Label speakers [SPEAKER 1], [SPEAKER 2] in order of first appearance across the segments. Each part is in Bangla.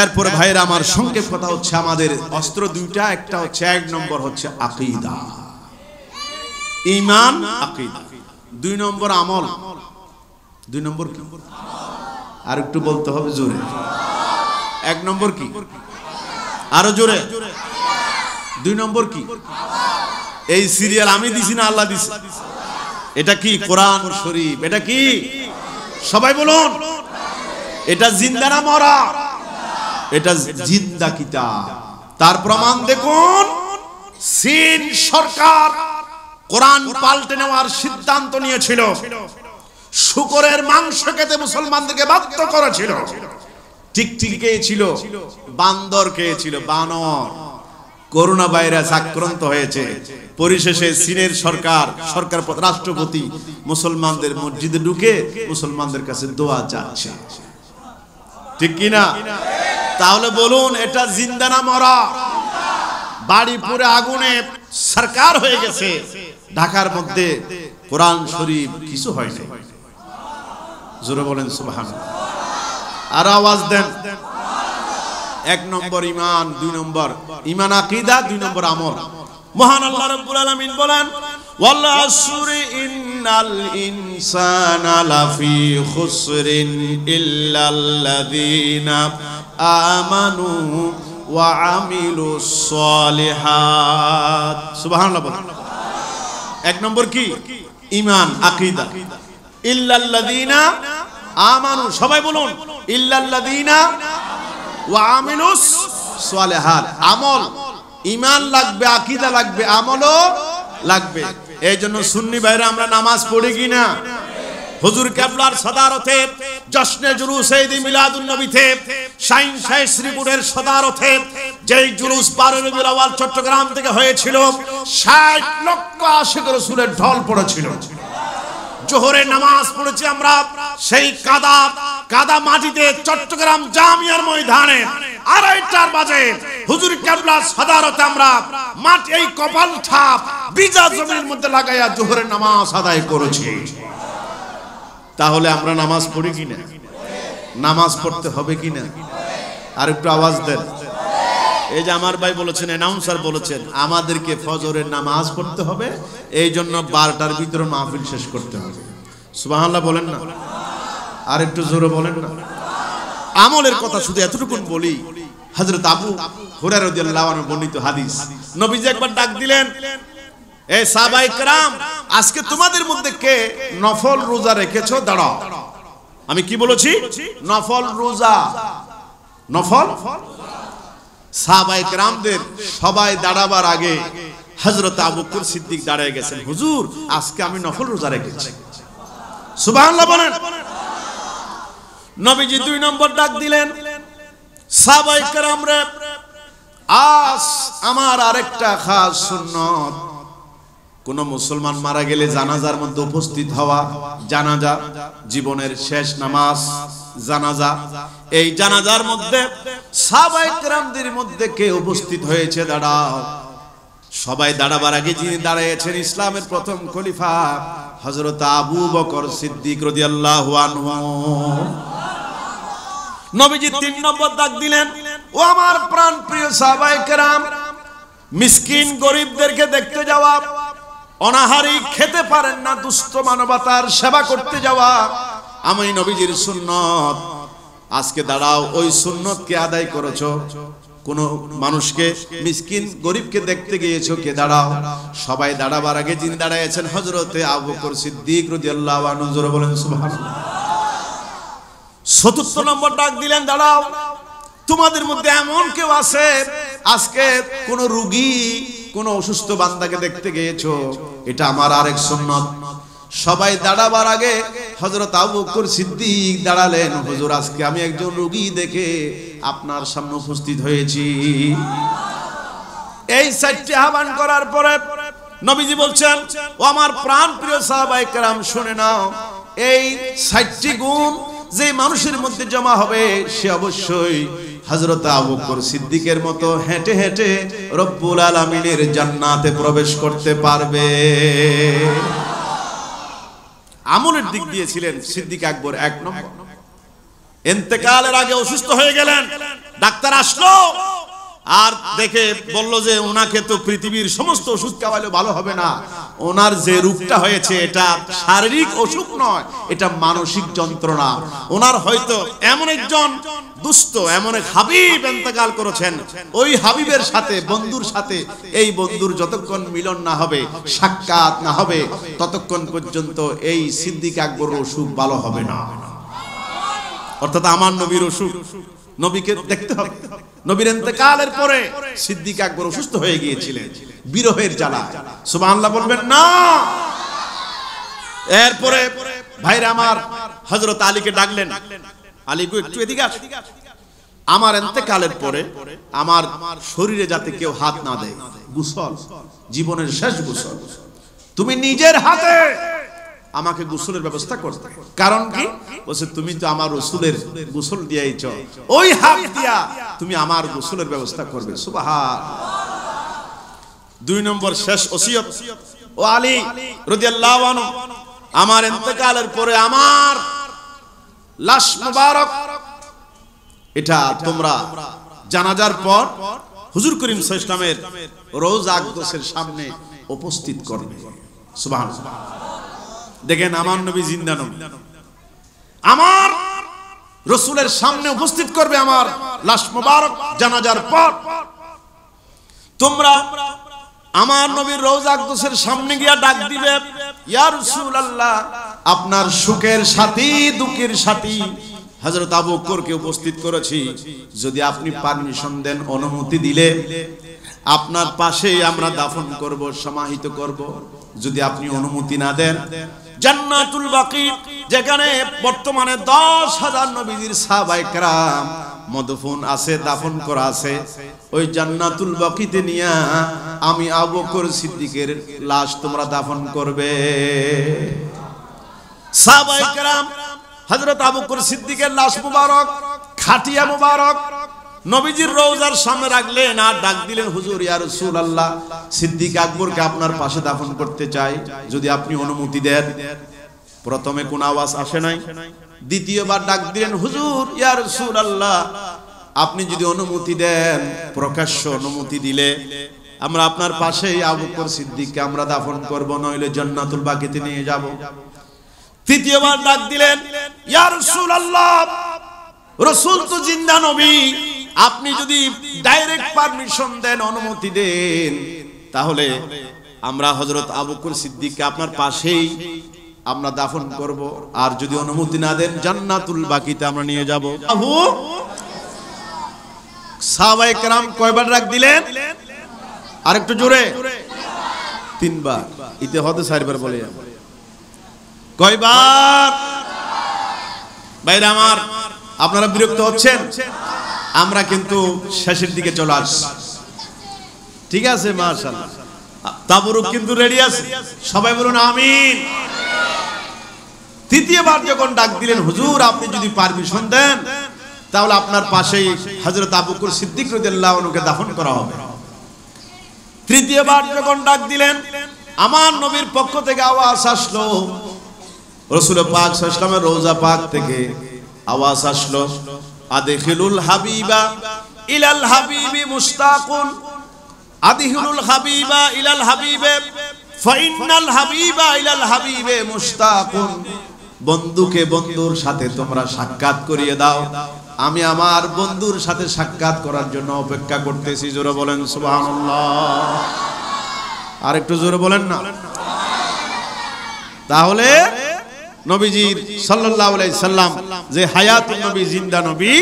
[SPEAKER 1] এরপর ভাইরা আমার সংক্ষেপ কথা হচ্ছে আমাদের অস্ত্র দুইটা একটা হচ্ছে এক নম্বর হচ্ছে আকিদা ইমান আকিদা দুই নম্বর আমল দুই নম্বর কি আর একটু বলতে হবে জোরে এক নম্বর কি আরো জোরে দুই নম্বর কি এই সিরিয়াল আমি দিছি না আল্লাহ দিছি এটা কি কোরআন শরীফ এটা কি সবাই বলুন এটা জিন্দারা মরা এটা জিন্দা কিতাব তার প্রমাণ দেখুন চীন সরকার কোরআন পাল্টে নেওয়ার সিদ্ধান্ত নিয়েছিল শুকরের মাংস খেতে মুসলমানদেরকে বাধ্য করেছিল টিকটিকি খেয়েছিল বান্দর খেয়েছিল বানর করোনা ভাইরাস আক্রান্ত হয়েছে পরিশেষে চীনের সরকার সরকার রাষ্ট্রপতি মুসলমানদের মসজিদে ঢুকে মুসলমানদের কাছে দোয়া চাচ্ছে ঠিক কিনা তাহলে বলুন এটা জিন্দা না মরা বাড়ি পুরে আগুনে সরকার হয়ে গেছে ঢাকার মধ্যে কোরআন শরীফ কিছু হয়নি জোরে বলেন সুবহান আর আওয়াজ দেন এক নম্বর ইমান দুই নম্বর ইমান আকিদা দুই নম্বর আমল মহান আল্লাহ রাব্বুল আলামিন বলেন ওয়াল্লাহ আসরি ইন্নাল ইনসানা লাফি খুসরিন ইল্লাল্লাযীনা আমানু ওয়া আমিলু সলিহাত সুবহানাল্লাহ বলেন এক নম্বর কি ঈমান আকীদা ইল্লাল্লাযিনা আমানু সবাই বলুন ইল্লাল্লাযিনা ওয়া আমিলুস সলিহাত আমল ঈমান লাগবে আকীদা লাগবে আমলও লাগবে এই জন্য সুন্নি ভাইরা আমরা নামাজ পড়ি কিনা হুজুর কেবলার সদারথে জশ্নে জুলুস ঈদ মিলাদুন নবীতে শাইন শাহ শ্রীপুরের সদারথে যেই জুলুস বারো নবীর আওয়াল চট্টগ্রাম থেকে হয়েছিল ষাট লক্ষ আশিক রসুলের ঢল পড়েছিল জোহরে নামাজ পড়েছি আমরা সেই কাদা কাদা মাটিতে চট্টগ্রাম জামিয়ার ময়দানে আড়াইটার বাজে হুজুর কেবলার সদারতে আমরা মাটি এই কপাল ছাপ বিজা জমির মধ্যে লাগাইয়া জোহরে নামাজ আদায় করেছি তাহলে আমরা নামাজ পড়ি কিনা নামাজ পড়তে হবে কিনা আর একটু আওয়াজ দেন এই যে আমার ভাই বলেছেন অ্যানাউন্সার বলেছেন আমাদেরকে ফজরের নামাজ পড়তে হবে এই জন্য বারোটার ভিতরে মাহফিল শেষ করতে হবে সুবহানাল্লাহ বলেন না আর একটু জোরে বলেন না আমলের কথা শুধু এতটুকু বলি হযরত আবু হুরায়রা রাদিয়াল্লাহু আনহু বর্ণিত হাদিস নবীজি একবার ডাক দিলেন এ সাবাইকরাম আজকে তোমাদের মধ্যে কে নফল রোজা রেখেছ দাঁড়াও আমি কি বলেছি নফল রোজা নফল সাবাইকরামদের সবাই দাঁড়াবার আগে হজরত আবুকুর সিদ্দিক দাঁড়িয়ে গেছেন হুজুর আজকে আমি নফল রোজা রেখেছি সুবহানাল্লাহ বলেন নবীজি দুই নম্বর ডাক দিলেন সাবাইকরাম রে আস আমার আরেকটা খাস সুন্নত কোন মুসলমান মারা গেলে জানাজার মধ্যে উপস্থিত হওয়া জানাজা জীবনের শেষ নামাজ জানাজা এই জানাজার মধ্যে সাবাইকরামদের মধ্যে কে উপস্থিত হয়েছে দাঁড়াও সবাই দাঁড়াবার আগে যিনি দাঁড়িয়েছেন ইসলামের প্রথম খলিফা হজরত আবু বকর সিদ্দিক রদি আল্লাহ নবীজি তিন নম্বর ডাক দিলেন ও আমার প্রাণ প্রিয় সাবাইকরাম মিসকিন গরিবদেরকে দেখতে যাওয়া অনাহারি খেতে পারেন না দুস্থ মানবতার সেবা করতে যাওয়া আমি নবীজির সুন্নত আজকে দাঁড়াও ওই সুন্নতকে আদায় করেছো কোন মানুষকে মিসকিন গরিবকে দেখতে গিয়েছো কে দাঁড়াও সবাই দাঁড়াবার আগে যিনি দাঁড়াইছেন হজরতে আবু বকর সিদ্দিক রাদিয়াল্লাহু আনহু জোরে বলেন সুবহানাল্লাহ চতুর্থ নম্বর ডাক দিলেন দাঁড়াও তোমাদের মধ্যে এমন কেউ আছে আজকে কোন রোগী কোন অসুস্থ বান্দাকে দেখতে গিয়েছ এটা আমার আরেক সন্ন্যত সবাই দাঁড়াবার আগে হজরত আবু বকর সিদ্দিক দাঁড়ালেন হুজুর আজকে আমি একজন রোগী দেখে আপনার সামনে উপস্থিত হয়েছি এই সাইটটি আহ্বান করার পরে নবীজি বলছেন ও আমার প্রাণ প্রিয় সাহাবাই কেরাম শুনে নাও এই সাইটটি গুণ যে মানুষের মধ্যে জমা হবে সে অবশ্যই হজরত আবুকর সিদ্দিকের মতো হেঁটে হেঁটে রব্বুল আলমিনের জান্নাতে প্রবেশ করতে পারবে আমলের দিক দিয়েছিলেন সিদ্দিক আকবর এক নম্বর এতেকালের আগে অসুস্থ হয়ে গেলেন ডাক্তার আসলো আর দেখে বলল যে ওনাকে তো পৃথিবীর সমস্ত ওষুধ খাওয়ালে ভালো হবে না ওনার যে রূপটা হয়েছে এটা শারীরিক অসুখ নয় এটা মানসিক যন্ত্রণা ওনার হয়তো এমন একজন দুস্থ এমন এক হাবিব এন্তকাল করেছেন ওই হাবিবের সাথে বন্ধুর সাথে এই বন্ধুর যতক্ষণ মিলন না হবে সাক্ষাৎ না হবে ততক্ষণ পর্যন্ত এই সিদ্দিক আকবর অসুখ ভালো হবে না অর্থাৎ আমার নবীর অসুখ নবীকে দেখতে হবে নবীর ইন্তেকালের পরে সিদ্দিক আকবর অসুস্থ হয়ে গিয়েছিলেন বিরহের জ্বালা সুবহানাল্লাহ বলবেন না এরপরে ভাইরা আমার হযরত আলীকে ডাকলেন আলীকে একটু এদিকে আস আমার এতেকালের পরে আমার শরীরে যাতে কেউ হাত না দেয় গুসল জীবনের শেষ গুসল তুমি নিজের হাতে আমাকে গোসলের ব্যবস্থা কর কারণ কি বলছে তুমি তো আমার রসুলের গোসল দিয়েছ ওই হাত দিয়া তুমি আমার গোসলের ব্যবস্থা করবে সুবাহ দুই নম্বর শেষ ওসিয়ত ও আলী রাদিয়াল্লাহু আনহু আমার ইন্তেকালের পরে আমার লাশ মুবারক এটা তোমরা জানাজার পর হুজুর করিম সাল্লাল্লাহু আলাইহি ওয়াসাল্লামের রোজ আকদসের সামনে উপস্থিত করবে সুবহানাল্লাহ দেখেন আমার নবী জিন্দা নবী আমার রসুলের সামনে উপস্থিত করবে আমার লাশ মোবারক জানাজার পর তোমরা আমার নবীর রোজা আকদোসের সামনে গিয়া ডাক দিবে ইয়া রসুল আল্লাহ আপনার সুখের সাথী দুঃখের সাথী হযরত আবু করকে উপস্থিত করেছি যদি আপনি পারমিশন দেন অনুমতি দিলে আপনার পাশে আমরা দাফন করব সমাহিত করব যদি আপনি অনুমতি না দেন জান্নাতুল বাকি যেখানে বর্তমানে দশ হাজার নবীজির সাহবাইকরাম মদফুন আছে দাফন করা আছে ওই জান্নাতুল বাকিতে নিয়া আমি আবকর সিদ্দিকের লাশ তোমরা দাফন করবে সাহবাইকরাম হযরত আবকর সিদ্দিকের লাশ মুবারক খাটিয়া মুবারক নবীজির রওজার সামনে রাখলেন আর ডাক দিলেন হুজুর ইয়া রাসূলুল্লাহ সিদ্দিক আকবরকে আপনার পাশে দাফন করতে চাই যদি আপনি অনুমতি দেন প্রথমে কোন আওয়াজ আসে নাই দ্বিতীয়বার ডাক দিলেন হুজুর ইয়া রাসূলুল্লাহ আপনি যদি অনুমতি দেন প্রকাশ্য অনুমতি দিলে আমরা আপনার পাশেই আবু বকর সিদ্দিককে আমরা দাফন করব নইলে জান্নাতুল বাকিতে নিয়ে যাব তৃতীয়বার ডাক দিলেন ইয়া রাসূলুল্লাহ রাসূল তো জিন্দা নবী আপনি যদি ডাইরেক্ট পারমিশন দেন অনুমতি দেন তাহলে আমরা হজরত আবুকুল সিদ্দিককে আপনার পাশেই আমরা দাফন করব আর যদি অনুমতি না দেন জান্নাতুল বাকিতে আমরা নিয়ে যাব আবু সাহাবায়ে کرام কয়বার রাখ দিলেন আর একটু জোরে তিনবার ইতে হতে চারবার বলে কয়বার বাইরে আমার আপনারা বিরক্ত হচ্ছেন আমরা কিন্তু শেষের দিকে চলে আস ঠিক আছে মাশাল্লাহ তাবরুক কিন্তু রেডি আছে সবাই বলুন আমিন তৃতীয়বার যখন ডাক দিলেন হুজুর আপনি যদি পারমিশন দেন তাহলে আপনার পাশেই হজরত আবুকুর সিদ্দিক রুদুল্লাহকে দাফন করা হবে তৃতীয়বার যখন ডাক দিলেন আমার নবীর পক্ষ থেকে আওয়াজ আসলো রসুল পাক সাল্লামের রোজা পাক থেকে আওয়াজ আসলো আদখিলুল হাবিবা ইলাল হাবিবি মুস্তাকুন হাবিবা ইলাল হাবিবে ফাইনাল হাবিবা ইলাল হাবিবে মুস্তাকুন বন্ধুকে বন্ধুর সাথে তোমরা সাক্ষাৎ করিয়ে দাও আমি আমার বন্ধুর সাথে সাক্ষাৎ করার জন্য অপেক্ষা করতেছি জোরে বলেন আর একটু জোরে বলেন না তাহলে নবীজির সাল্লাহ সাল্লাম যে হায়াত নবী জিন্দা নবী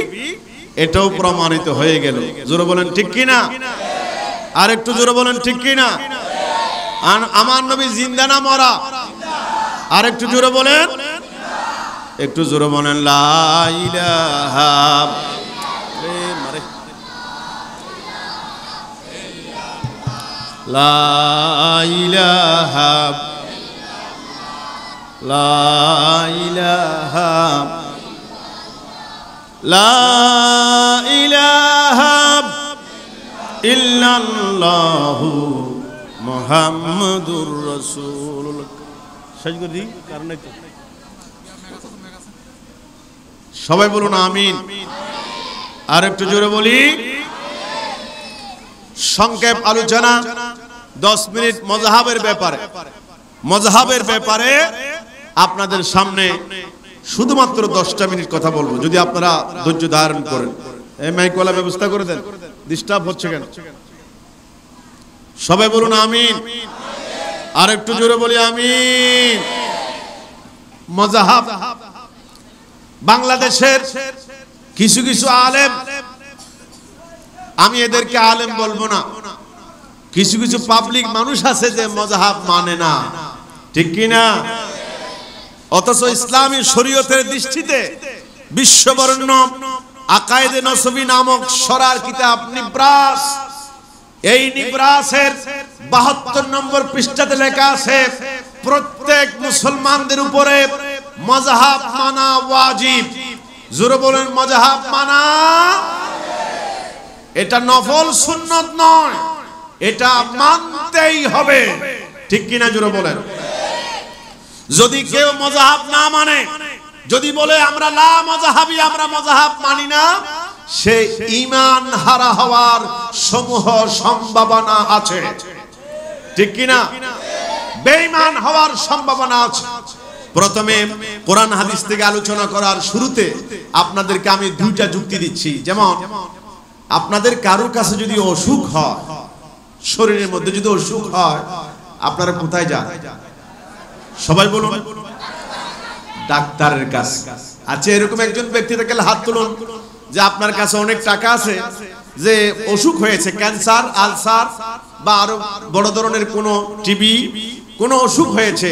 [SPEAKER 1] এটাও প্রমাণিত হয়ে গেল জোরে বলেন ঠিক কিনা আর একটু জোরে বলেন ঠিক কিনা আমার নবী জিন্দা না মরা আর একটু জোরে বলেন একটু জোরে বলেন লাইলাহ সবাই বলুন আমিন আর একটু জোরে বলি সংক্ষেপ আলোচনা দশ মিনিট মজাহাবের ব্যাপারে মজাহাবের ব্যাপারে আপনাদের সামনে শুধুমাত্র দশটা মিনিট কথা বলবো যদি আপনারা ধৈর্য ধারণ করেন এই ব্যবস্থা করে দেন ডিস্টার্ব হচ্ছে কেন সবাই বলুন আমিন আর একটু জোরে বলি আমিন মজাহাব বাংলাদেশের কিছু কিছু আলেম আমি এদেরকে আলেম বলবো না কিছু কিছু পাবলিক মানুষ আছে যে মজাহাব মানে না ঠিক কিনা না অথচ ইসলামী শরীয়তের দৃষ্টিতে বিশ্ববর্ণ আকায়দে নসবি নামক সরার কিতাব নিব্রাস এই নিব্রাসের বাহাত্তর নম্বর পৃষ্ঠাতে লেখা আছে প্রত্যেক মুসলমানদের উপরে মজাহাব মানা ওয়াজিব জোরে বলেন মজাহাব মানা এটা নফল সুন্নত নয় এটা মানতেই হবে ঠিক কিনা জোরে বলেন যদি কেউ মজাহাব না মানে যদি বলে আমরা লা মজাহাবি আমরা মজাহাব মানি না সে ইমান হারা হওয়ার সমূহ সম্ভাবনা আছে ঠিক কিনা বেঈমান হওয়ার সম্ভাবনা আছে প্রথমে কোরআন হাদিস থেকে আলোচনা করার শুরুতে আপনাদেরকে আমি দুইটা যুক্তি দিচ্ছি যেমন আপনাদের কারো কাছে যদি অসুখ হয় শরীরের মধ্যে যদি অসুখ হয় আপনারা কোথায় যান সবাই বলুন ডাক্তারের কাছ আচ্ছা এরকম একজন ব্যক্তি থেকে হাত তুলুন যে আপনার কাছে অনেক টাকা আছে যে অসুখ হয়েছে ক্যান্সার আলসার বা আরো বড় ধরনের কোন টিবি কোন অসুখ হয়েছে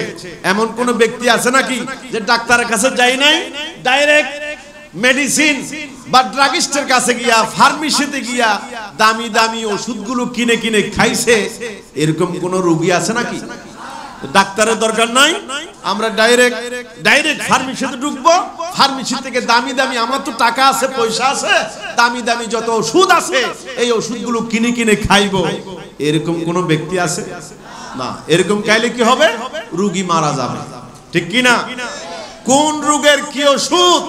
[SPEAKER 1] এমন কোন ব্যক্তি আছে নাকি যে ডাক্তারের কাছে যাই নাই ডাইরেক্ট মেডিসিন বা ড্রাগিস্টের কাছে গিয়া ফার্মেসিতে গিয়া দামি দামি ওষুধগুলো কিনে কিনে খাইছে এরকম কোন রোগী আছে নাকি ডাক্তারের দরকার নাই আমরা ডাইরেক্ট ডাইরেক্ট ফার্মেসিতে ঢুকবো ফার্মেসি থেকে দামি দামি আমার তো টাকা আছে পয়সা আছে দামি দামি যত ওষুধ আছে এই ওষুধগুলো কিনে কিনে খাইবো এরকম কোন ব্যক্তি আছে না এরকম খাইলে কি হবে রুগী মারা যাবে ঠিক কি না কোন রোগের কি ওষুধ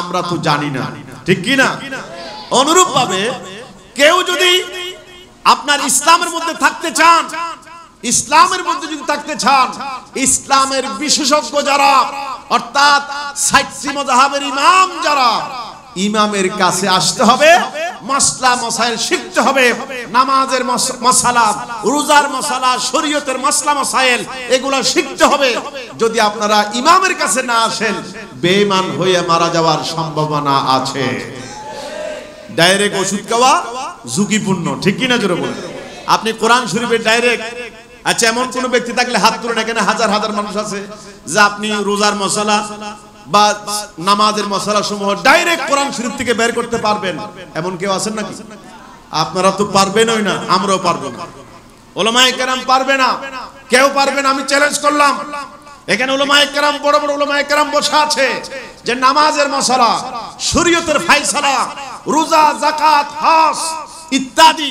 [SPEAKER 1] আমরা তো জানি না ঠিক কি না অনুরূপভাবে কেউ যদি আপনার ইসলামের মধ্যে থাকতে চান ইসলামের মধ্যে যদি থাকতে চান ইসলামের বিশেষজ্ঞ যারা অর্থাৎ সাইটসি মজাহাবের ইমাম যারা ইমামের কাছে আসতে হবে মশলা মশাইল শিখতে হবে নামাজের মশালা রোজার মশালা শরীয়তের মশলা মশাইল এগুলো শিখতে হবে যদি আপনারা ইমামের কাছে না আসেন বেমান হয়ে মারা যাওয়ার সম্ভাবনা আছে ডাইরেক্ট ওষুধ খাওয়া ঝুঁকিপূর্ণ ঠিক কিনা জোরে বলেন আপনি কোরআন শরীফের ডাইরেক্ট আচ্ছা এমন কোন ব্যক্তি থাকলে হাত তুলে না এখানে হাজার হাজার মানুষ আছে যে আপনি রোজার মশলা বা নামাজের মশলা সমূহ ডাইরেক্ট কোরআন শরীফ থেকে বের করতে পারবেন এমন কেউ আছেন নাকি আপনারা তো পারবেনই না আমরাও পারবো না ওলামায়ে কেরাম পারবে না কেউ পারবে না আমি চ্যালেঞ্জ করলাম এখানে ওলামায়ে কেরাম বড় বড় ওলামায়ে কেরাম বসে আছে যে নামাজের মশলা শরীয়তের ফাইসালা রোজা যাকাত হজ ইত্যাদি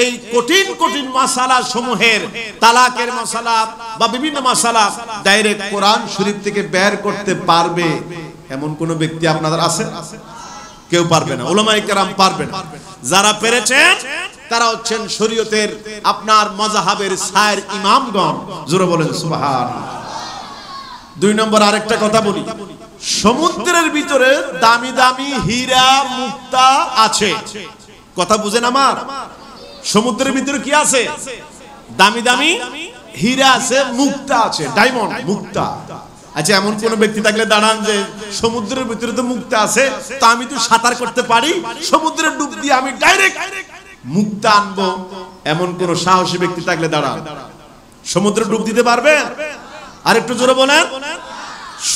[SPEAKER 1] এই কঠিন কঠিন মশালা সমূহের তালাকের মশালা বা বিভিন্ন মশালা ডাইরেক্ট কোরআন শরীফ থেকে বের করতে পারবে এমন কোন ব্যক্তি আপনাদের আছে কেউ পারবে না ওলামাই কেরাম পারবে না যারা পেরেছেন তারা হচ্ছেন শরীয়তের আপনার মজাহাবের সায়ের ইমামগণ জোরে বলেন সুবহান দুই নম্বর আরেকটা কথা বলি সমুদ্রের ভিতরে দামি দামি হীরা মুক্তা আছে কথা বুঝেন আমার সমুদ্রের ভিতরে কি আছে দামি দামি হীরা আছে মুক্তা আছে ডায়মন্ড মুক্তা আচ্ছা এমন কোন ব্যক্তি থাকলে দাঁড়ান যে সমুদ্রের ভিতরে তো মুক্তা আছে তা আমি তো সাঁতার করতে পারি সমুদ্রের ডুব দিয়ে আমি ডাইরেক্ট মুক্তা আনব এমন কোন সাহসী ব্যক্তি থাকলে দাঁড়ান সমুদ্রে ডুব দিতে পারবে আর একটু জোরে বলেন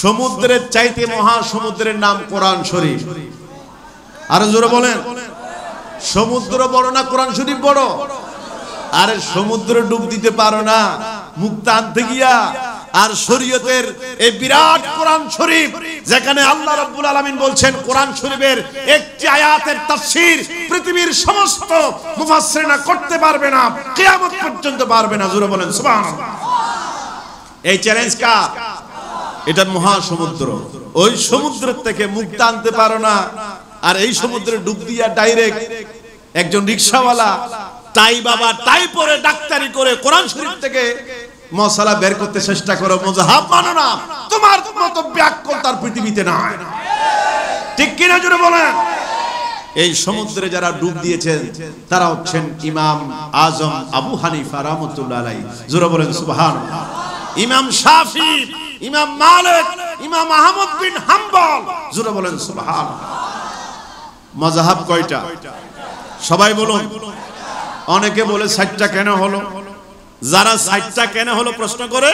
[SPEAKER 1] সমুদ্রের চাইতে মহা সমুদ্রের নাম কোরআন শরীফ আরো জোরে বলেন সমুদ্র বড় না কোরআন শরীফ বড় আরে সমুদ্র ডুব দিতে পারো না মুক্ত আনতে গিয়া আর শরীয়তের এই বিরাট কোরআন শরীফ যেখানে আল্লাহ রাব্বুল আলামিন বলছেন কোরআন শরীফের একটি আয়াতের তাফসীর পৃথিবীর সমস্ত মুফাসসিররা করতে পারবে না কিয়ামত পর্যন্ত পারবে না জোরে বলেন সুবহানাল্লাহ এই চ্যালেঞ্জ কা এটা মহা সমুদ্র ওই সমুদ্র থেকে মুক্ত আনতে পারো না আর এই সমুদ্রে ডুব দিয়া ডাইরেক্ট একজন রিক্সাওয়ালা তাই বাবা তাই পরে ডাক্তারি করে কোরআন শরীফ থেকে মশলা বের করতে চেষ্টা করো মজাহাব মানো না তোমার মতো ব্যাক্য তার পৃথিবীতে না ঠিক কিনা জুড়ে বলে এই সমুদ্রে যারা ডুব দিয়েছেন তারা হচ্ছেন ইমাম আজম আবু হানিফা রহমতুল্লাহ আলাই জোরে বলেন সুবহান ইমাম শাফি ইমাম মালিক ইমাম আহমদ বিন হাম্বল জোরে বলেন সুবহান মজাহাব কয়টা সবাই বলুন অনেকে বলে সাইটটা কেন হলো যারা সাইটটা কেন হলো প্রশ্ন করে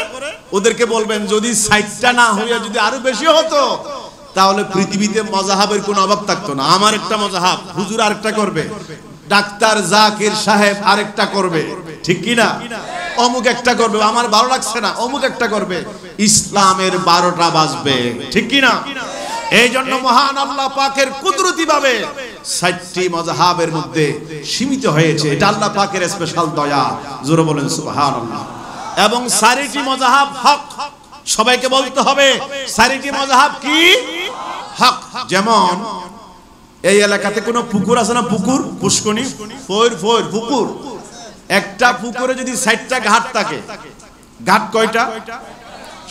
[SPEAKER 1] ওদেরকে বলবেন যদি সাইটটা না হইয়া যদি আরো বেশি হতো তাহলে পৃথিবীতে মজাহাবের কোনো অভাব থাকতো না আমার একটা মজাহাব হুজুর আরেকটা করবে ডাক্তার জাকির সাহেব আরেকটা করবে ঠিক কি না অমুক একটা করবে আমার ভালো লাগছে না অমুক একটা করবে ইসলামের বারোটা বাজবে ঠিক কি না এই জন্য মহান আল্লাহ পাকের কুদরতি ভাবে সাতটি মজাহাবের মধ্যে সীমিত হয়েছে এটা আল্লাহ পাকের স্পেশাল দয়া জোরে বলেন সুবাহান আল্লাহ এবং সারিটি মজাহাব হক সবাইকে বলতে হবে সারিটি মজাহাব কি হক যেমন এই এলাকাতে কোনো পুকুর আছে না পুকুর পুষ্কনি ফোর ফোর পুকুর একটা পুকুরে যদি সাতটা ঘাট থাকে ঘাট কয়টা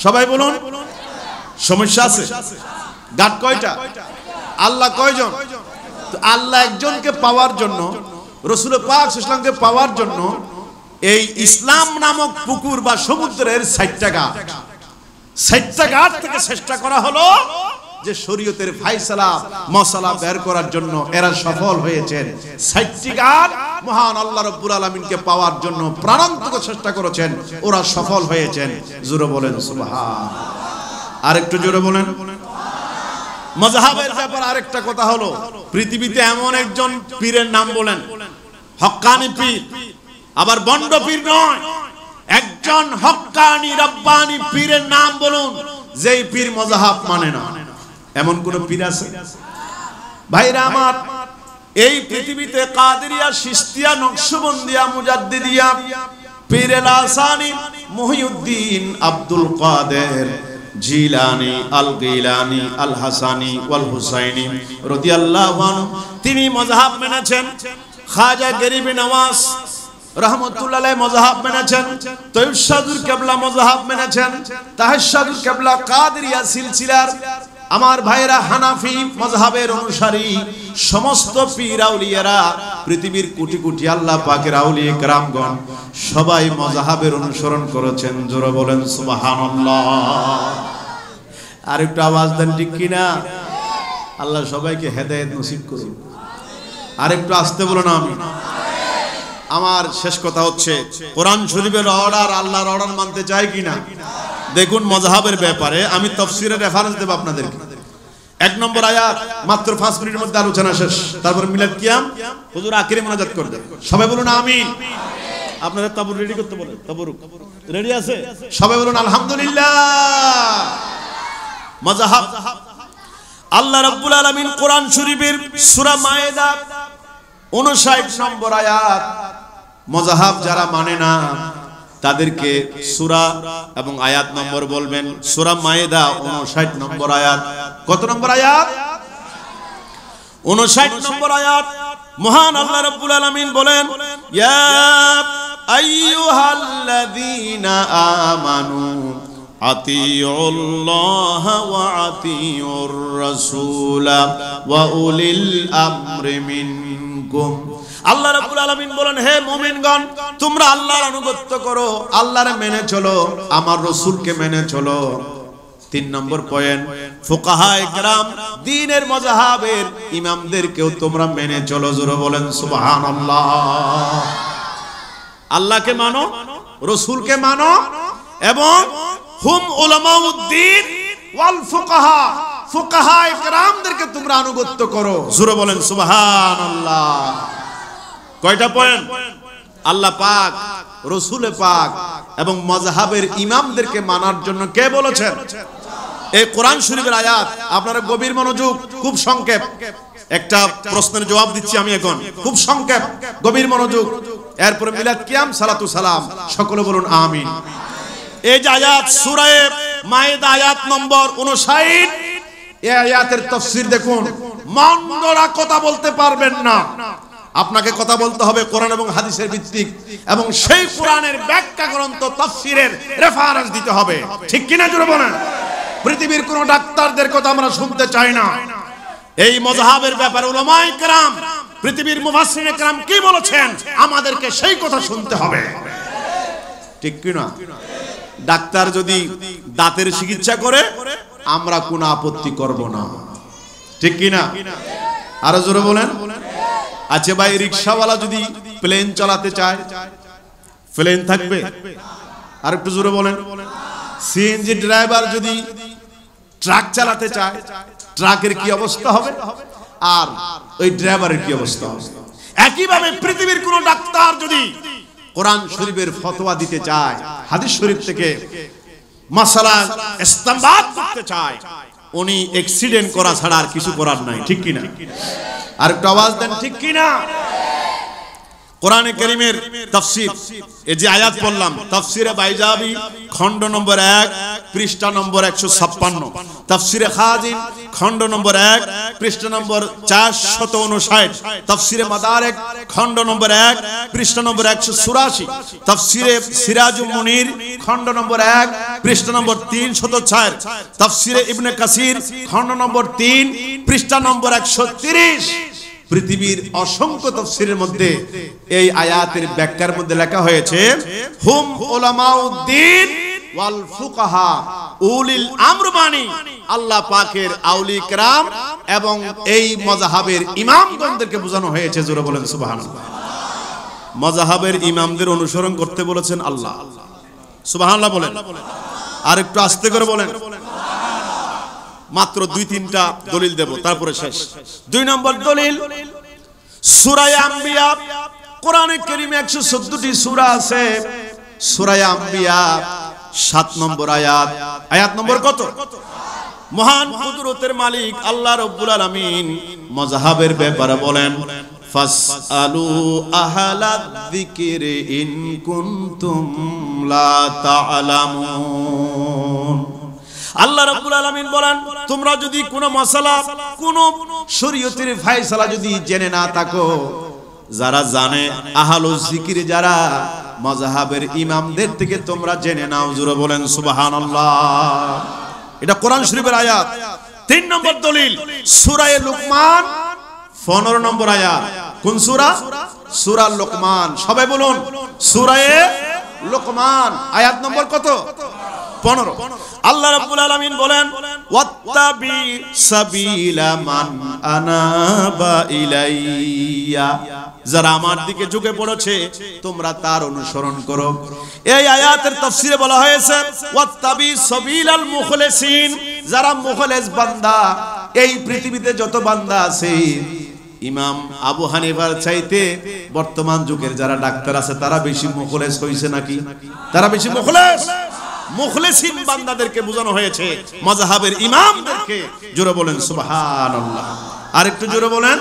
[SPEAKER 1] সবাই বলুন সমস্যা আছে ঘাট কয়টা আল্লাহ কয়জন আল্লাহ একজনকে পাওয়ার জন্য রসুল পাক ইসলামকে পাওয়ার জন্য এই ইসলাম নামক পুকুর বা সমুদ্রের সাইটটা ঘাট সাইটটা ঘাট থেকে চেষ্টা করা হলো যে শরীয়তের ফাইসালা মশালা বের করার জন্য এরা সফল হয়েছেন ষাটটি মহান আল্লাহ রব্বুল আলমিনকে পাওয়ার জন্য প্রাণান্তক চেষ্টা করেছেন ওরা সফল হয়েছেন জোরে বলেন সুবাহ আর একটু জোরে বলেন মজাহাবের ব্যাপার আরেকটা কথা হলো পৃথিবীতে এমন একজন পীরের নাম বলেন হকানি পীর আবার বন্ড পীর নয় একজন হকানি রব্বানি পীরের নাম বলুন যেই পীর মজাহাব মানে না এমন কোন পীর আছে ভাইরা আমার এই পৃথিবীতে কাদেরিয়া সিস্তিয়া নকশবন্দিয়া মুজাদ্দিদিয়া পীরেল আসানি মহিউদ্দিন আব্দুল কাদের জিলানি আল গিলানি আল হাসানি ওয়াল হুসাইনি রাদিয়াল্লাহু আনহু তিনি মজাহাব মেনেছেন খাজা গরিব নওয়াজ রহমতুল্লাহ মজাহাব মেনেছেন তৈব সাদুর কেবলা মজাহাব মেনেছেন তাহের সাদুর কেবলা কাদরিয়া সিলসিলার আমার ভাইরা হানাফি মজহাবের অনুসারী সমস্ত পীরাউলিয়ারা আউলিয়ারা পৃথিবীর কোটি কোটি আল্লাহ পাকের আউলিয়ে গ্রামগণ সবাই মজাহাবের অনুসরণ করেছেন জোরে বলেন সুবহানাল্লাহ আর একটু আওয়াজ দেন ঠিক কিনা আল্লাহ সবাইকে হেদায়ত নসিব করুন আর একটু আসতে বলো না আমি আমার শেষ কথা হচ্ছে কোরআন শরীফের অর্ডার আল্লাহর অর্ডার মানতে চাই কিনা দেখুন মজাহাবের ব্যাপারে আমি তফসিরের রেফারেন্স দেবো আপনাদের এক নম্বর আয়াত মাত্র পাঁচ মিনিটের মধ্যে আলোচনা শেষ তারপর মিলাদ কিয়াম হুজুর আখিরে মোনাজাত করবেন সবাই বলুন আমিন আপনারা তাবুর রেডি করতে বলেন তাবুর রেডি আছে সবাই বলুন আলহামদুলিল্লাহ মজাহাব আল্লাহ রাব্বুল আলামিন কোরআন শরীফের সূরা মায়েদা 59 নম্বর আয়াত মজাহাব যারা মানে না তাদেরকে সুরা এবং আয়াত নম্বর বলবেন সুরা মায়েদা উনষাট নম্বর আয়াত কত নম্বর আয়াত উনষাট নম্বর আয়াত মহান আল্লাহ রব্বুল আলামিন বলেন ইয়া আইয়ুহাল্লাযীনা আমানু আতিউল্লাহ ওয়া আতিউর রাসূলা ওয়া উলিল আমরি মিনকুম আল্লাহ রাব্বুল আলামিন বলেন হে মুমিনগণ তোমরা আল্লাহর অনুগত্য করো আল্লাহরে মেনে চলো আমার রসুলকে মেনে চলো তিন নম্বর পয়েন্ট ইমামদেরকেও তোমরা মেনে চলো জোরে বলেন আল্লাহকে মানো রসুলকে মানো এবং হুম উলামাউদ্দিন ওয়াল ফুকাহা ফুকাহা একরামদেরকে তোমরা আনুগত্য করো জোরে বলেন সুবাহান আল্লাহ কয়টা পয়েন্ট আল্লাহ পাক রসুলে পাক এবং মজাহাবের ইমামদেরকে মানার জন্য কে বলেছেন এই কোরআন শরীফের আয়াত আপনারা গভীর মনোযোগ খুব সংক্ষেপ একটা প্রশ্নের জবাব দিচ্ছি আমি এখন খুব সংক্ষেপ গভীর মনোযোগ এরপরে মিলাদ কিয়াম সালাতু সালাম সকলে বলুন আমিন এই যে আয়াত সূরায়ে মায়েদ আয়াত নম্বর 59 এই আয়াতের তাফসীর দেখুন মন্দরা কথা বলতে পারবেন না আপনাকে কথা বলতে হবে কোরআন এবং হাদিসের ভিত্তিক এবং সেই কোরআনের ব্যাখ্যা গ্রন্থ তাফসিরের রেফারেন্স দিতে হবে ঠিক কিনা জোরে বলেন পৃথিবীর কোন ডাক্তারদের কথা আমরা শুনতে চাই না এই মজহাবের ব্যাপারে উলামায়ে কেরাম পৃথিবীর মুফাসসিরে কেরাম কি বলেছেন আমাদেরকে সেই কথা শুনতে হবে ঠিক কি না ডাক্তার যদি দাঁতের চিকিৎসা করে আমরা কোনো আপত্তি করব না ঠিক কি না আরো জোরে বলেন আছে ভাই রিক্সাওয়ালা যদি প্লেন চালাতে চায় প্লেন থাকবে আর একটু জোরে বলেন সিএনজি ড্রাইভার যদি ট্রাক চালাতে চায় ট্রাকের কি অবস্থা হবে আর ওই ড্রাইভারের কি অবস্থা হবে একইভাবে পৃথিবীর কোন ডাক্তার যদি কোরআন শরীফের ফতোয়া দিতে চায় হাদিস শরীফ থেকে মাসালা ইস্তামবাদ করতে চায় উনি অ্যাক্সিডেন্ট করা ছাড়া আর কিছু করার নাই ঠিক কিনা আর একটু আওয়াজ দেন ঠিক কিনা কোরআনে করিমের তফসির এ যে আয়াত পড়লাম তফসিরে বাইজাবি খণ্ড নম্বর এক পৃষ্ঠা নম্বর একশো ছাপ্পান্ন তফসিরে খাজিন খণ্ড নম্বর এক পৃষ্ঠা নম্বর শত উনষাট তফসিরে মাদারেক খণ্ড নম্বর এক পৃষ্ঠা নম্বর একশো চুরাশি তফসিরে সিরাজ মুনির খণ্ড নম্বর এক পৃষ্ঠা নম্বর তিন শত ছয় তফসিরে ইবনে কাসির খণ্ড নম্বর তিন পৃষ্ঠা নম্বর একশো তিরিশ পৃথিবীর অসংখ্য তফসিলের মধ্যে এই আয়াতের ব্যাখ্যার মধ্যে লেখা হয়েছে হুম ওলামাউদ্দিন ওয়াল ফুকাহা উলিল আমর বাণী আল্লাহ পাকের আউলি کرام এবং এই মজাহাবের ইমামগণদেরকে বোঝানো হয়েছে জোরে বলেন সুবহানাল্লাহ মজাহাবের ইমামদের অনুসরণ করতে বলেছেন আল্লাহ সুবহানাল্লাহ বলেন আর একটু আস্তে করে বলেন মাত্র দুই তিনটা দলিল দেব তারপরে শেষ দুই নম্বর দলিল সুরায় আম্বিয়া কোরআনে কেরিমে একশো চোদ্দটি সুরা আছে সুরায় সাত নম্বর আয়াত আয়াত নম্বর কত মহান কুদরতের মালিক আল্লাহ রব্বুল আলামিন মজাহাবের ব্যাপারে বলেন ফাসআলু আহলাদ যিকির ইন কুনতুম লা তা'লামুন আল্লাহ রাব্বুল আলামিন বলেন তোমরা যদি কোনো মশলা কোন শরীয়তের ফায়সালা যদি জেনে না থাকো যারা জানে আহালু জিকির যারা মজাহাবের ইমামদের থেকে তোমরা জেনে নাও জুড়ে বলেন সুবহানাল্লাহ এটা কোরআন শরীফের আয়াত তিন নম্বর দলিল সূরায়ে লুকমান পনেরো নম্বর আয়াত কোন সূরা সূরা লোকমান সবাই বলুন সূরায়ে লোকমান আয়াত নম্বর কত পনেরো আল্লাহ রাব্বুল আলামিন বলেন যারা আমার দিকে ঝুঁকে পড়েছে তোমরা তার অনুসরণ করো এই আয়াতের বলা হয়েছে যারা মুখলেস বান্দা এই পৃথিবীতে যত বান্দা আছে ইমাম আবু চাইতে বর্তমান যুগের যারা ডাক্তার আছে তারা বেশি মুখলেস হইছে নাকি তারা বেশি মুখলেস মুখলেসিন বান্দাদেরকে বোঝানো হয়েছে মাযহাবের ইমামদেরকে জোরে বলেন সুবহানাল্লাহ আর একটু জোরে বলেন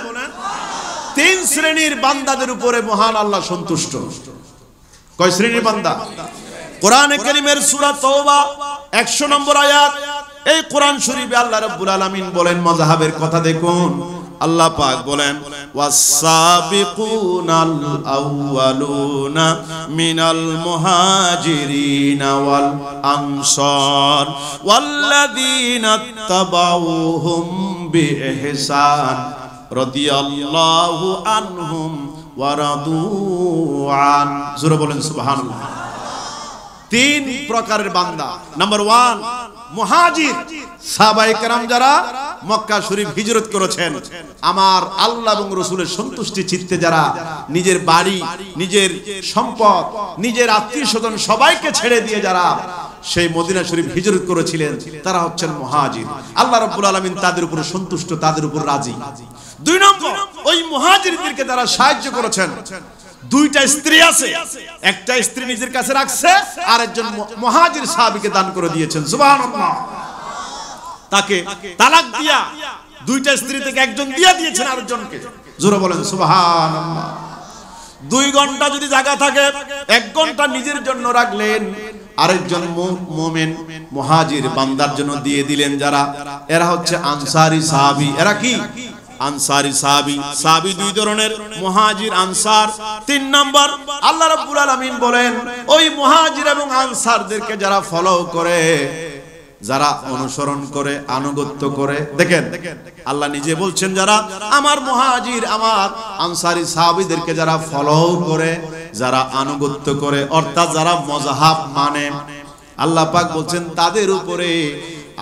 [SPEAKER 1] তিন শ্রেণীর বান্দাদের উপরে মহান আল্লাহ সন্তুষ্ট কয় শ্রেণীর বান্দা কোরআনে কারীমের সূরা তওবা 100 নম্বর আয়াত এই কোরআন শরীফে আল্লাহ রাব্বুল আলামিন বলেন মাযহাবের কথা দেখুন আল্লাহ পাক বলেন ওয়াসাবিকুনাল আউয়ালুনা মিনাল মুহাজিরিনা ওয়াল আনসার ওয়াল্লাযীনা তাবাউহুম বিইহসান রাদিয়াল্লাহু আনহুম ওয়া রাদু আন জোরে বলেন সুবহানাল্লাহ তিন প্রকারের বান্দা নাম্বার 1 মুহাজির সাহাবায়ে কেরাম যারা মক্কা শরীফ হিজরত করেছেন আমার আল্লাহ এবং রসুলের সন্তুষ্টি চিত্তে যারা নিজের বাড়ি নিজের সম্পদ নিজের আত্মীয় স্বজন সবাইকে ছেড়ে দিয়ে যারা সেই মদিনা শরীফ হিজরত করেছিলেন তারা হচ্ছেন মহাজির আল্লাহ রব্বুল আলমিন তাদের উপর সন্তুষ্ট তাদের উপর রাজি দুই নম্বর ওই মহাজিরদেরকে তারা সাহায্য করেছেন দুইটা স্ত্রী আছে একটা স্ত্রী নিজের কাছে রাখছে আর একজন মহাজির সাহাবিকে দান করে দিয়েছেন সুবহানাল্লাহ তাকে তালাক দিয়া দুইটা স্ত্রী থেকে একজন দিয়া দিয়েছেন আর আরেকজনকে জোরে বলেন সুবহান দুই ঘন্টা যদি জায়গা থাকে এক ঘন্টা নিজের জন্য রাখলেন আরেকজন মোমেন মহাজির বান্দার জন্য দিয়ে দিলেন যারা এরা হচ্ছে আনসারি সাহাবি এরা কি আনসারি সাহাবি সাহাবি দুই ধরনের মহাজির আনসার তিন নাম্বার আল্লাহ রাব্বুল আলামিন বলেন ওই মহাজির এবং আনসারদেরকে যারা ফলো করে যারা অনুসরণ করে আনুগত্য করে দেখেন আল্লাহ নিজে বলছেন যারা আমার মহাজির আমার আনসারি সাহাবিদেরকে যারা ফলো করে যারা আনুগত্য করে অর্থাৎ যারা মজাহাব মানে আল্লাহ পাক বলছেন তাদের উপরে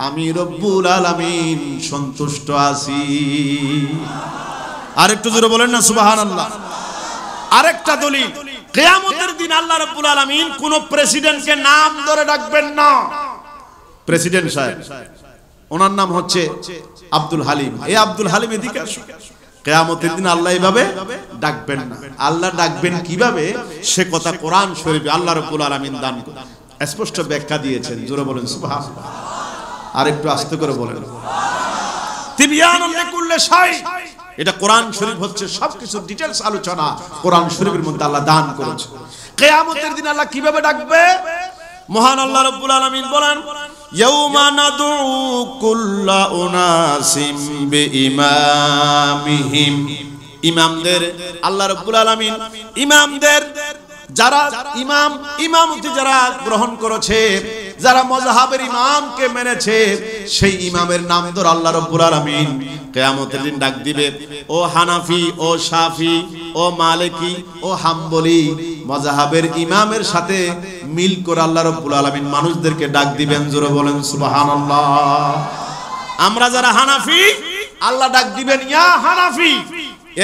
[SPEAKER 1] আমি রব্বুল আলামিন সন্তুষ্ট আছি আর একটু জোরে বলেন না সুবহানাল্লাহ আরেকটা দলি কিয়ামতের দিন আল্লাহ রব্বুল আলামিন কোন প্রেসিডেন্টকে নাম ধরে ডাকবেন না প্রেসিডেন্ট সাহেব ওনার নাম হচ্ছে আব্দুল হালিম এই আব্দুল হালিম এদিকে কেয়ামতের দিন আল্লাহ ডাকবেন না আল্লাহ ডাকবেন কিভাবে সে কথা কোরআন আল্লাহ দান স্পষ্ট ব্যাখ্যা দিয়েছেন জোরে বলেন আর একটু আস্তে করে বলেন এটা কোরআন শরীফ হচ্ছে সবকিছু ডিটেইলস আলোচনা কোরআন শরীফের মধ্যে আল্লাহ দান করেছে কেয়ামতের দিন আল্লাহ কিভাবে ডাকবে মহান আল্লাহ রব্বুল আলমিন বলেন يوم ندعو كل أناس بإمامهم ইমামদের আল্লাহ রব্বুল ইমামদের যারা ইমাম ইমাম যারা গ্রহণ করেছে যারা মজাহাবের ইমামকে মেনেছে সেই ইমামের নাম তোর আল্লাহ রব্বুর আলামিন কিয়ামতের দিন ডাক দিবে ও হানাফি ও শাফি ও মালিকি ও হাম্বলি মজাহাবের ইমামের সাথে মিল করে আল্লাহ রব্বুল আলামিন মানুষদেরকে ডাক দিবেন জোরে বলেন সুবহানাল্লাহ আমরা যারা হানাফি আল্লাহ ডাক দিবেন ইয়া হানাফি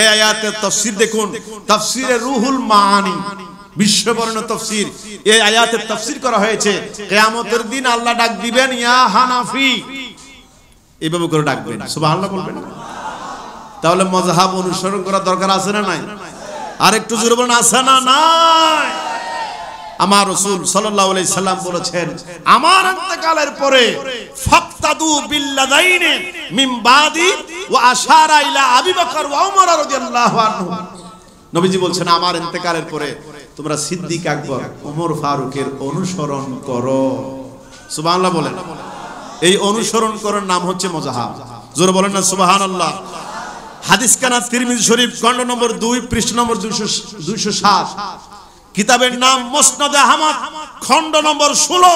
[SPEAKER 1] এই আয়াতের তাফসীর দেখুন তাফসীরে রুহুল মাআনি বিশ্ববর্ণ তফসির এই আয়াতের তফসির করা হয়েছে কেয়ামতের দিন আল্লাহ ডাক দিবেন ইয়া হানাফি এইভাবে করে ডাকবেন সুবাহ বলবেন তাহলে মজাহাব অনুসরণ করা দরকার আছে না নাই আর একটু জোরে বলেন আছে না নাই আমার রসুল সাল্লাল্লাহু আলাইহি সাল্লাম বলেছেন আমার অন্তকালের পরে ফাক্তাদু বিল্লাদাইনে মিন বাদি ওয়া আশারা ইলা আবি বকর ওয়া ওমর রাদিয়াল্লাহু আনহু নবীজি বলছেন আমার অন্তকালের পরে তোমরা সিদ্দিক আকবর ওমর ফারুকের অনুসরণ করো সুবাহ বলেন এই অনুসরণ করার নাম হচ্ছে মোজাহাব জোর বলেন না সুবাহান আল্লাহ হাদিস কানা তিরমিজ শরীফ খন্ড নম্বর দুই পৃষ্ঠ নম্বর দুশো দুইশো সাত কিতাবের নাম মোসনাদ আহমদ খণ্ড নম্বর ষোলো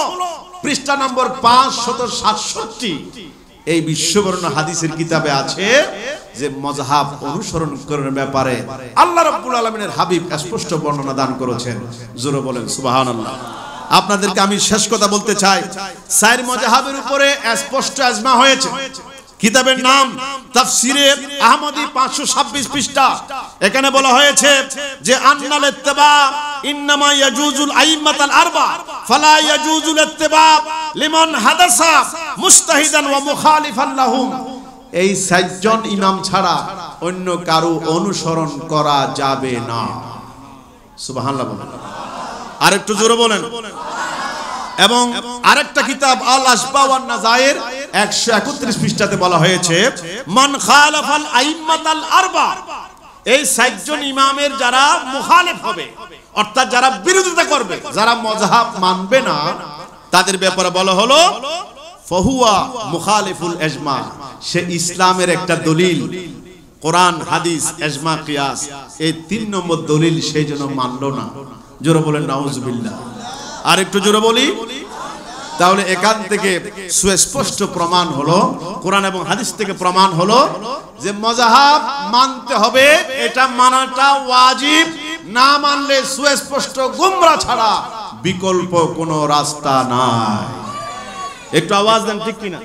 [SPEAKER 1] পৃষ্ঠা নম্বর পাঁচ শত সাতষট্টি এই বিশ্ববর্ণ হাদিসের কিতাবে আছে যে মজাহাব অনুসরণ করার ব্যাপারে আল্লাহ রাব্বুল আলামিনের হাবিব স্পষ্ট বর্ণনা দান করেছেন জোরে বলেন সুবহানাল্লাহ আপনাদেরকে আমি শেষ কথা বলতে চাই সাইর মজাহাবের উপরে স্পষ্ট আজমা হয়েছে কিতাবের নাম তাফসিরে আহমদি পাঁচশো ছাব্বিশ পৃষ্ঠা এখানে বলা হয়েছে যে আন্নাল ইত্তেবা ইন্নামা ইয়াজুজুল আরবা ফালা ইয়াজুজুল ইত্তেবা হাদাসা মুস্তাহিদান ওয়া মুখালিফান লাহুম এই সাতজন ইমাম ছাড়া অন্য কারো অনুসরণ করা যাবে না সুবহানাল্লাহ আরেকটু জোরে বলেন এবং আরেকটা কিতাব আল আসবা নাজায়ের একশো একত্রিশ পৃষ্ঠাতে বলা হয়েছে মান খালাফাল এই সাতজন ইমামের যারা মুখালেফ হবে অর্থাৎ যারা বিরোধিতা করবে যারা মজাহাব মানবে না তাদের ব্যাপারে বলা হলো ফহুয়া মুখালিফুল এজমা সে ইসলামের একটা দলিল কোরআন হাদিস এজমা কিয়াস এই তিন নম্বর দলিল সেই জন্য মানল না জোরে বলেন নাউজবিল্লাহ আর একটু জোরে বলি তাহলে এখান থেকে সুস্পষ্ট প্রমাণ হলো কোরআন এবং হাদিস থেকে প্রমাণ হলো যে মজাহাব মানতে হবে এটা মানাটা ওয়াজিব না মানলে সুস্পষ্ট গুমরা ছাড়া বিকল্প কোন রাস্তা নাই একটু আওয়াজ দেন ঠিক কিনা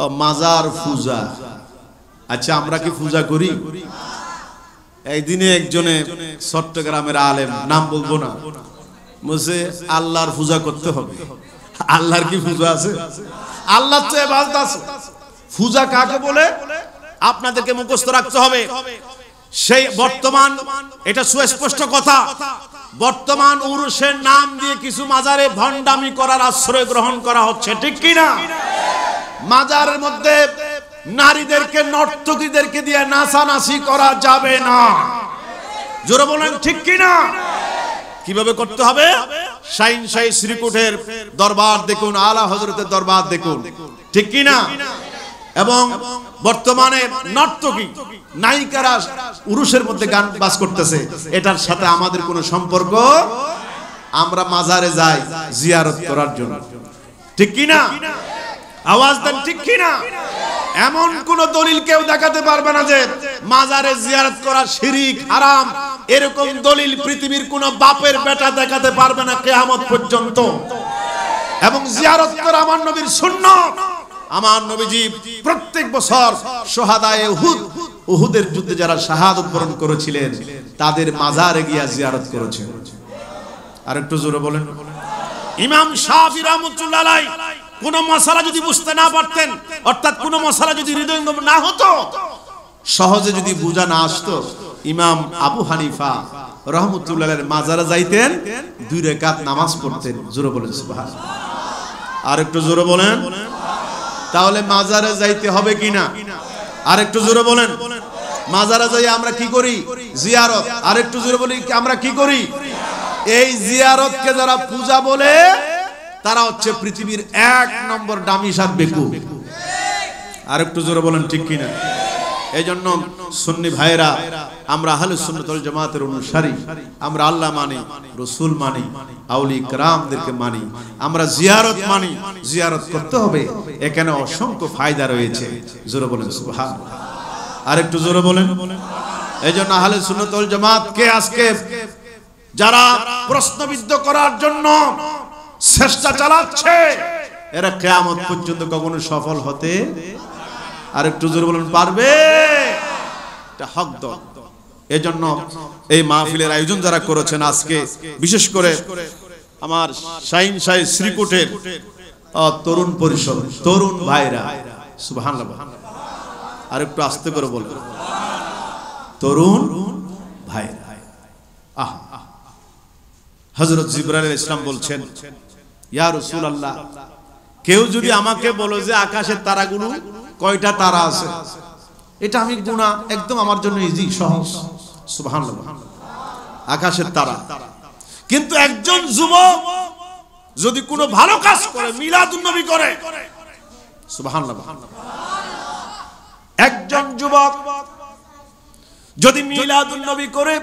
[SPEAKER 1] ও মাজার পূজা আচ্ছা আমরা কি পূজা করি একদিনে একজনে চট্টগ্রামের আলেম নাম বলবো না বলছে আল্লাহর পূজা করতে হবে আল্লাহর কি পূজা আছে আল্লাহ তো বাজদা আছে পূজা কাকে বলে আপনাদেরকে মুখস্থ রাখতে হবে সেই বর্তমান এটা সুস্পষ্ট কথা বর্তমান উরুষের নাম দিয়ে কিছু মাজারে ভণ্ডামি করার আশ্রয় গ্রহণ করা হচ্ছে ঠিক কি না মাজারের মধ্যে নারীদেরকে নর্তকীদেরকে দিয়ে নাচানাচি করা যাবে না জোরে বলেন ঠিক কি না কিভাবে করতে হবে সাইন সাই শ্রীকুটের দরবার দেখুন আলা হজরতের দরবার দেখুন ঠিক কি না এবং বর্তমানে নর্তকী নায়িকারা পুরুষের মধ্যে গান বাস করতেছে এটার সাথে আমাদের কোনো সম্পর্ক আমরা মাজারে যাই জিয়ারত করার জন্য ঠিক কি না আওয়াজ দেন ঠিক কি না এমন কোন দলিল কেউ দেখাতে পারবে না যে মাজারে জিয়ারত করা শিরিক হারাম এরকম দলিল পৃথিবীর কোন বাপের বেটা দেখাতে পারবে না কেয়ামত পর্যন্ত এবং জিয়ারত করা আমার নবীর শূন্য আমার নবীজি প্রত্যেক বছর সোহাদায় উহুদ উহুদের যুদ্ধে যারা শাহাদ উদ্বরণ করেছিলেন তাদের মাজারে গিয়া জিয়ারত করেছেন আর একটু জোরে বলেন ইমাম শাহ রহমতুল্লাহ কোন মশলা যদি বুঝতে না পারতেন অর্থাৎ কোন মশলা যদি হৃদয়ঙ্গম না হতো সহজে যদি বোঝা না আসতো ইমাম আবু হানিফা রহমতুল্লাহের মাজারে যাইতেন দুই রেখাত নামাজ পড়তেন জোরে বলেন আর একটু জোরে বলেন তাহলে মাজারে যাইতে হবে কিনা আর একটু জোরে বলেন মাজারে যাই আমরা কি করি জিয়ারত আর একটু জোরে বলি আমরা কি করি এই জিয়ারতকে যারা পূজা বলে তারা হচ্ছে পৃথিবীর এক নম্বর দামি সাত বেকু আর একটু জোরে বলেন ঠিক কিনা এই জন্য সুন্নি ভাইরা আমরা আহলে সুন্নতল জামাতের অনুসারী আমরা আল্লাহ মানি রসুল মানি আউলি কারামদেরকে মানি আমরা জিয়ারত মানি জিয়ারত করতে হবে এখানে অসংখ্য ফায়দা রয়েছে জোরে বলেন সুবহান আর একটু জোরে বলেন এই জন্য আহলে সুন্নতল জামাতকে আজকে যারা প্রশ্নবিদ্ধ করার জন্য চেষ্টা চালাচ্ছে এরা কেয়ামত পর্যন্ত কখনো সফল হতে আর একটু জোরে বলুন পারবে এজন্য এই মাহফিলের আয়োজন যারা করেছেন আজকে বিশেষ করে আমার শাইন শাহ শ্রীকুটের তরুণ পরিষদ তরুণ ভাইরা সুবহান আর একটু আস্তে করে বলবো তরুণ ভাইরা আহ
[SPEAKER 2] হজরত জিব্রাইল ইসলাম
[SPEAKER 1] বলছেন ইয়া কেউ যদি আমাকে বলো যে আকাশের তারাগুলো কয়টা তারা আছে এটা আমি গুণা একদম আমার জন্য ইজি সহজ সুহান আকাশের তারা কিন্তু একজন যুবক যদি কোনো ভালো কাজ করে মিলাদুন্নবী করে একজন যুবক যদি মিলাদুন্নবী করে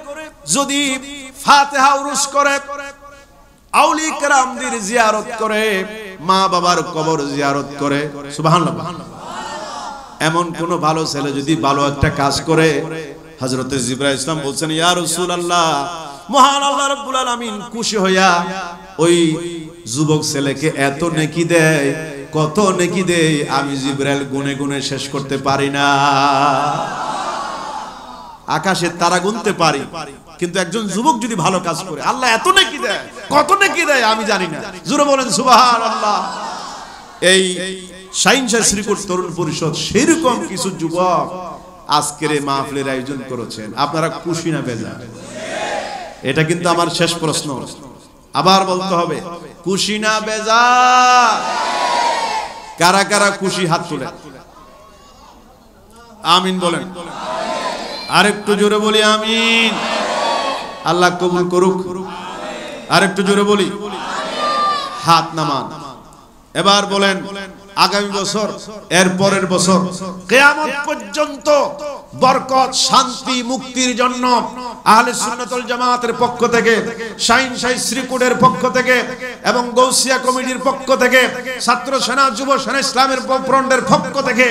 [SPEAKER 1] যদি ফাতেহা উরুস করে আউলি কেরামদের জিয়ারত করে মা বাবার কবর জিয়ারত করে এমন কোন ভালো ছেলে যদি ভালো একটা কাজ করে ইসলাম বলছেন মহান আল্লাহ আলামিন খুশি হইয়া ওই যুবক ছেলেকে এত নেকি দেয় কত নেকি দেয় আমি জিব্রাইল গুনে গুনে শেষ করতে পারি না আকাশে তারা গুনতে পারি কিন্তু একজন যুবক যদি ভালো কাজ করে আল্লাহ এত নাকি দেয় কত নাকি দেয় আমি জানি না জুরে বলেন সুবাহান আল্লাহ এই সাইনসা শ্রীকোট তরুণ পরিষদ সেরকম কিছু যুবক আজকের এই মাহফিলের আয়োজন করেছেন আপনারা খুশি না বেজা এটা কিন্তু আমার শেষ প্রশ্ন আবার বলতে হবে খুশি না বেজা কারা কারা খুশি হাত তুলে আমিন বলেন আরেকটু জোরে বলি আমিন আল্লাহ কবুল করুক আর একটু জোরে বলি হাত নামান এবার বলেন আগামী বছর এর পরের বছর কেয়ামত পর্যন্ত বরকত শান্তি মুক্তির জন্য আহলে সুন্নাতুল জামাতের পক্ষ থেকে শাইন শাহ শ্রীকুটের পক্ষ থেকে এবং গৌসিয়া কমিটির পক্ষ থেকে ছাত্র সেনা যুব সেনা ইসলামের ফ্রন্টের পক্ষ থেকে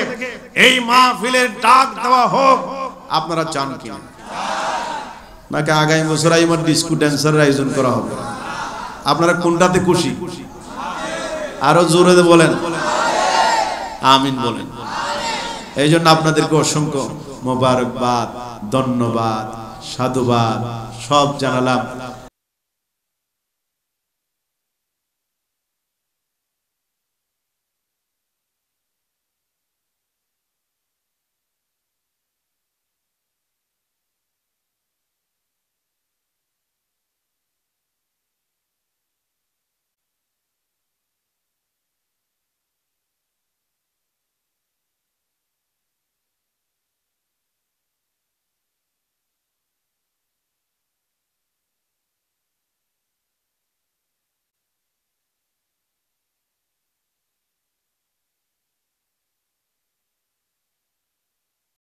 [SPEAKER 1] এই মাহফিলের ডাক দেওয়া হোক আপনারা চান না নাকি আগামী বছর আইমার ডিসকো ড্যান্সারের আয়োজন করা হবে আপনারা কোনটাতে খুশি আরো জোরে বলেন আমিন বলেন এই জন্য আপনাদেরকে অসংখ্য মোবারকবাদ ধন্যবাদ সাধুবাদ সব জানালাম